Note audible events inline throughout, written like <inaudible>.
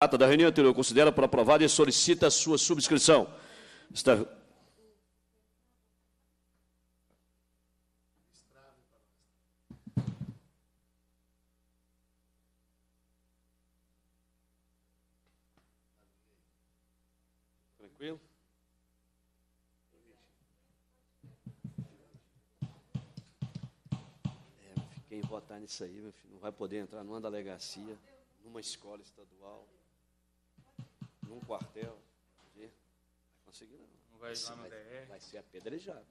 data da reunião anterior considera por aprovada e solicita a sua subscrição. Está... Tranquilo? É, quem votar nisso aí, meu filho. Não vai poder entrar numa delegacia, numa escola estadual num quartel. Vai conseguir, não. Não vai, vai, vai ser apedrejado.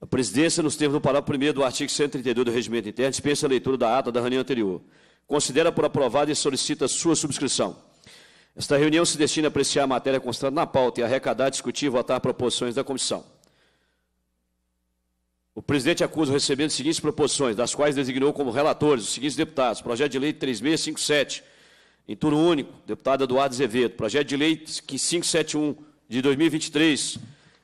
A presidência, nos termos do parágrafo 1 do artigo 132 do Regimento Interno, dispensa a leitura da ata da reunião anterior. Considera por aprovada e solicita sua subscrição. Esta reunião se destina a apreciar a matéria constante na pauta e arrecadar, discutir e votar proposições da comissão. O presidente acusa recebendo as seguintes proposições, das quais designou como relatores os seguintes deputados: Projeto de Lei 3657, em turno único, deputado Eduardo Azevedo. Projeto de lei 571 de 2023,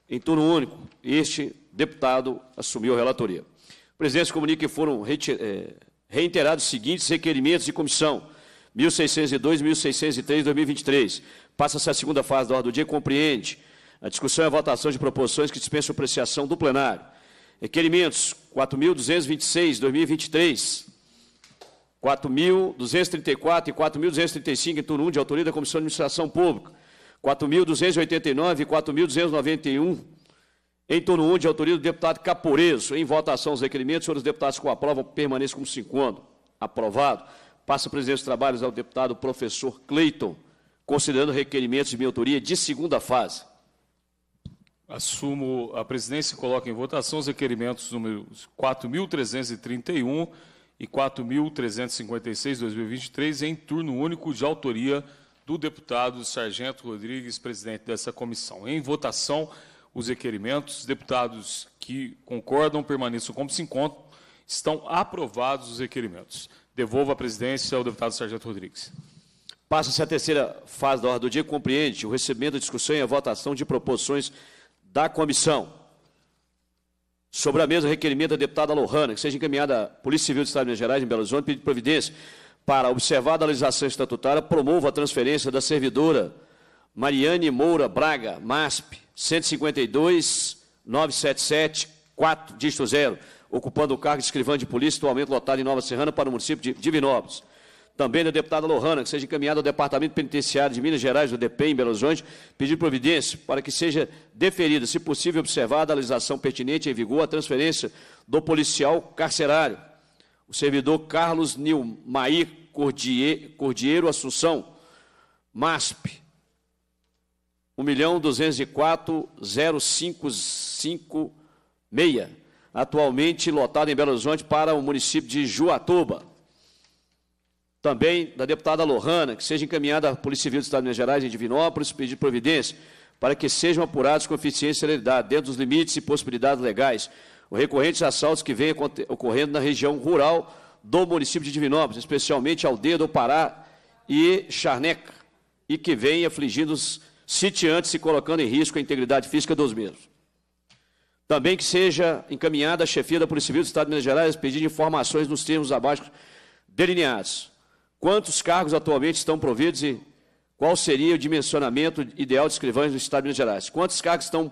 em turno único. Este deputado assumiu a relatoria. O presidente comunica que foram eh, reiterados os seguintes requerimentos de comissão. 1602 e 1603 2023. Passa-se a segunda fase da ordem do dia e compreende a discussão e é a votação de proposições que dispensam apreciação do plenário. Requerimentos 4.226 2023, 4.234 e 4.235 em turno 1 de autoria da Comissão de Administração Pública. 4.289 e 4.291 em turno 1 de autoria do deputado Caporeso. Em votação os requerimentos, senhores deputados com a prova, permaneçam como se encontram. Aprovado. Passa a presidência dos trabalhos ao deputado professor Cleiton, considerando requerimentos de minha autoria de segunda fase. Assumo a presidência e coloco em votação os requerimentos números 4.331 e 4.356 2023 em turno único de autoria do deputado Sargento Rodrigues, presidente dessa comissão. Em votação, os requerimentos, deputados que concordam permaneçam como se encontram, estão aprovados os requerimentos. Devolvo a presidência ao deputado Sargento Rodrigues. Passa-se a terceira fase da ordem do dia, compreende o recebimento, a discussão e a votação de proposições da comissão. Sobre a mesa, requerimento da deputada Lohana, que seja encaminhada à Polícia Civil do Estado de Minas Gerais, em Belo Horizonte, pedindo providência para, observar a legislação estatutária, promova a transferência da servidora Mariane Moura Braga, MASP, 152-977-4, dígito 0, ocupando o cargo de escrivã de polícia, atualmente lotado em Nova Serrana, para o município de Divinópolis também da deputada Lohana, que seja encaminhada ao Departamento Penitenciário de Minas Gerais, do DPEM, em Belo Horizonte, pedir providência para que seja deferida, se possível, observada a legislação pertinente em vigor, a transferência do policial carcerário, o servidor Carlos Nilmair Cordeiro Assunção, MASP, 1 milhão 204,0556, atualmente lotado em Belo Horizonte para o município de Juatuba. Também da deputada Lohana, que seja encaminhada à Polícia Civil do Estado de Minas Gerais, em Divinópolis, pedir providência para que sejam apurados com eficiência e celeridade, dentro dos limites e possibilidades legais, os recorrentes assaltos que vêm ocorrendo na região rural do município de Divinópolis, especialmente Aldeia do Pará e Charneca, e que vêm afligindo os sitiantes e colocando em risco a integridade física dos mesmos. Também que seja encaminhada a chefia da Polícia Civil do Estado de Minas Gerais pedindo informações nos termos abaixo delineados. Quantos cargos atualmente estão providos e qual seria o dimensionamento ideal de escrivães no Estado de Minas Gerais? Quantos cargos estão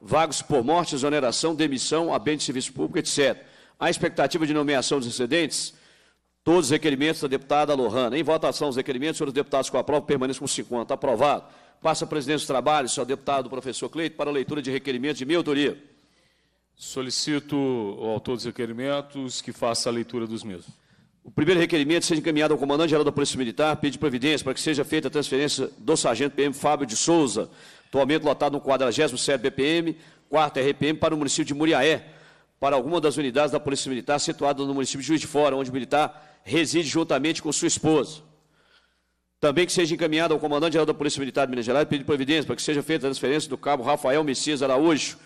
vagos por morte, exoneração, demissão, a bem de serviço público, etc. A expectativa de nomeação dos excedentes? Todos os requerimentos da deputada Lohana. Em votação, os requerimentos, senhores deputados com prova, permaneçam com 50. Aprovado. Passa a presidência do trabalho, senhor deputado professor Cleito, para a leitura de requerimentos de minha autoria. Solicito ao autor dos requerimentos que faça a leitura dos mesmos primeiro requerimento seja encaminhado ao comandante-geral da Polícia Militar, pede providência para que seja feita a transferência do sargento PM Fábio de Souza, atualmente lotado no 47 BPM, 4 RPM, para o município de Muriaé, para alguma das unidades da Polícia Militar situada no município de Juiz de Fora, onde o militar reside juntamente com sua esposa. Também que seja encaminhado ao comandante-geral da Polícia Militar de Minas Gerais pedir providência para que seja feita a transferência do cabo Rafael Messias Araújo,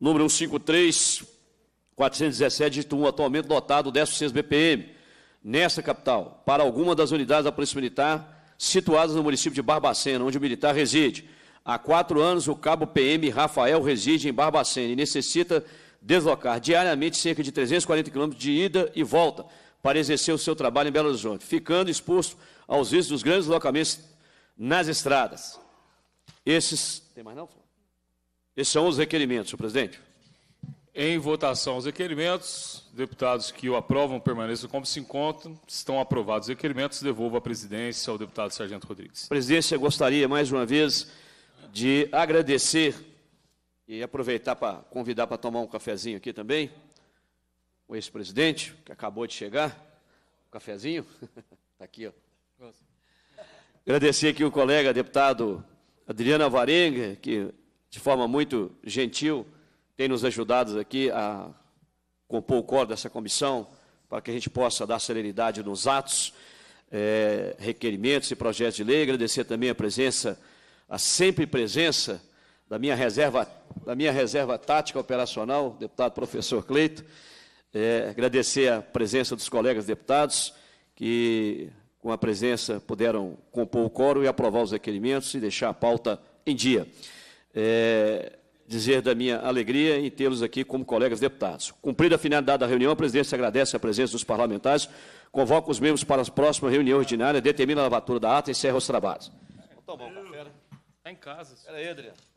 número 153, 417 dito Tum, atualmente dotado 16 BPM, nessa capital, para alguma das unidades da Polícia Militar situadas no município de Barbacena, onde o militar reside. Há quatro anos, o cabo PM Rafael reside em Barbacena e necessita deslocar diariamente cerca de 340 quilômetros de ida e volta para exercer o seu trabalho em Belo Horizonte, ficando exposto aos riscos dos grandes deslocamentos nas estradas. Esses, tem mais não? Esses são os requerimentos, senhor presidente. Em votação os requerimentos, deputados que o aprovam permaneçam como se encontram. Estão aprovados os requerimentos, devolvo a presidência ao deputado Sargento Rodrigues. Presidência, gostaria mais uma vez de agradecer e aproveitar para convidar para tomar um cafezinho aqui também o ex-presidente, que acabou de chegar. Um cafezinho? Está <laughs> aqui, ó. Agradecer aqui o colega deputado Adriano Varenga que de forma muito gentil tem nos ajudado aqui a compor o coro dessa comissão, para que a gente possa dar celeridade nos atos, é, requerimentos e projetos de lei. Agradecer também a presença, a sempre presença da minha reserva, da minha reserva tática operacional, deputado professor Cleito. É, agradecer a presença dos colegas deputados, que com a presença puderam compor o coro e aprovar os requerimentos e deixar a pauta em dia. É, dizer da minha alegria em tê-los aqui como colegas deputados. Cumprida a finalidade da reunião, a presidência agradece a presença dos parlamentares, convoca os membros para a próxima reunião ordinária, determina a lavatura da ata e encerra os trabalhos. Está né? tá em casa. Espera aí, Adriano.